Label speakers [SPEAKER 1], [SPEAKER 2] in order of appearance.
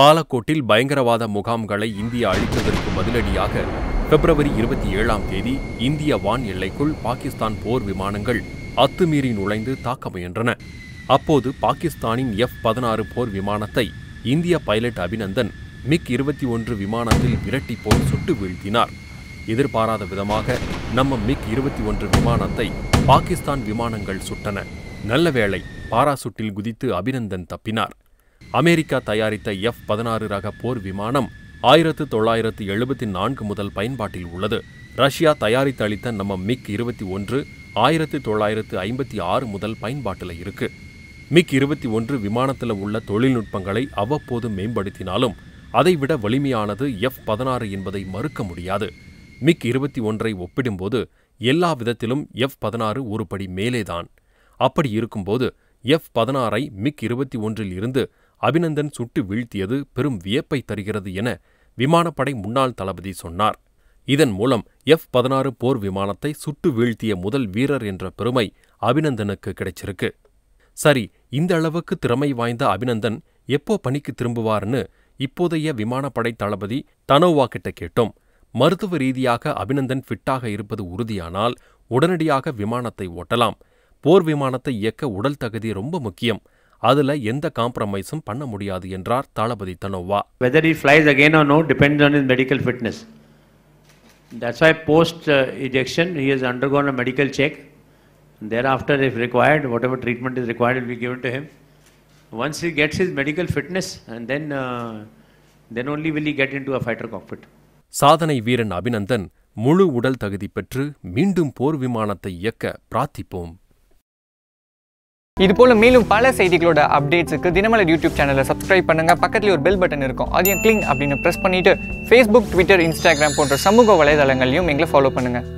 [SPEAKER 1] பாலக்கோட்டில் பயங்கரவாத முகாம்களை இந்தியா அழித்ததற்கு பதிலடியாக பிப்ரவரி இருபத்தி ஏழாம் தேதி இந்திய வான் எல்லைக்குள் பாகிஸ்தான் போர் விமானங்கள் அத்துமீறி நுழைந்து தாக்க முயன்றன அப்போது பாகிஸ்தானின் எஃப் பதினாறு போர் விமானத்தை இந்திய பைலட் அபிநந்தன் மிக் இருபத்தி ஒன்று விமானத்தில் விரட்டி போய் சுட்டு வீழ்த்தினார் எதிர்பாராத விதமாக நம்ம மிக் இருபத்தி ஒன்று விமானத்தை பாகிஸ்தான் விமானங்கள் சுட்டன நல்ல வேளை குதித்து அபிநந்தன் தப்பினார் அமெரிக்கா தயாரித்த எஃப் பதினாறு ரக போர் விமானம் ஆயிரத்து தொள்ளாயிரத்து எழுபத்தி நான்கு முதல் பயன்பாட்டில் உள்ளது ரஷ்யா தயாரித்து அளித்த நம்ம மிக் இருபத்தி ஒன்று ஆயிரத்து தொள்ளாயிரத்து ஐம்பத்தி ஆறு முதல் பயன்பாட்டில் இருக்கு மிக் இருபத்தி ஒன்று விமானத்தில் உள்ள தொழில்நுட்பங்களை அவ்வப்போது மேம்படுத்தினாலும் அதைவிட வலிமையானது எஃப் பதினாறு என்பதை மறுக்க முடியாது மிக் இருபத்தி ஒன்றை ஒப்பிடும்போது எல்லா விதத்திலும் எஃப் பதினாறு ஒரு படி மேலேதான் அப்படி இருக்கும்போது எஃப் பதினாறை மிக் இருபத்தி ஒன்றில் இருந்து அபிநந்தன் சுட்டு வீழ்த்தியது பெரும் வியப்பை தருகிறது என விமானப்படை முன்னாள் தளபதி சொன்னார் இதன் மூலம் எஃப் பதினாறு போர் விமானத்தை சுட்டு வீழ்த்திய முதல் வீரர் என்ற பெருமை அபிநந்தனுக்கு கிடைச்சிருக்கு சரி இந்த அளவுக்கு திறமை வாய்ந்த அபிநந்தன் எப்போ பணிக்கு திரும்புவார்னு இப்போதைய விமானப்படை தளபதி தனோவா கிட்ட கேட்டோம் மருத்துவ ரீதியாக அபிநந்தன் ஃபிட்டாக இருப்பது உறுதியானால் உடனடியாக விமானத்தை ஓட்டலாம் போர் விமானத்தை இயக்க உடல் தகுதி ரொம்ப முக்கியம் அதுல எந்த காம்ப்ரமைஸும் பண்ண முடியாது என்றார் தளபதி
[SPEAKER 2] Dhanoa whether it flies again or no depends on is medical fitness that's I post ejection he is undergone a medical check thereafter if required whatever treatment is required we given to him once he gets is medical fitness and then then only will will get into a fighter cockpit சாதனை வீரன் அபிநந்தன் முழு
[SPEAKER 1] உடல் தகுதி பெற்று மீண்டும் போர் விமானத்தை இயக்க பிரார்த்திப்போம்
[SPEAKER 2] இது போல மேலும் பல செய்திகளோட அப்டேட்ஸுக்கு தினமலர் யூடியூப் சேனலை சப்ஸ்கிரைப் பண்ணுங்கள் பக்கத்தில் ஒரு பெல் பட்டன் இருக்கும் அதையும் கிளிங் அப்படின்னு ப்ரெஸ் பண்ணிவிட்டு ஃபேஸ்புக் ட்விட்டர் இன்ஸ்டாகிராம் போன்ற சமூக வலைதளங்களையும் எங்களை ஃபாலோ பண்ணுங்கள்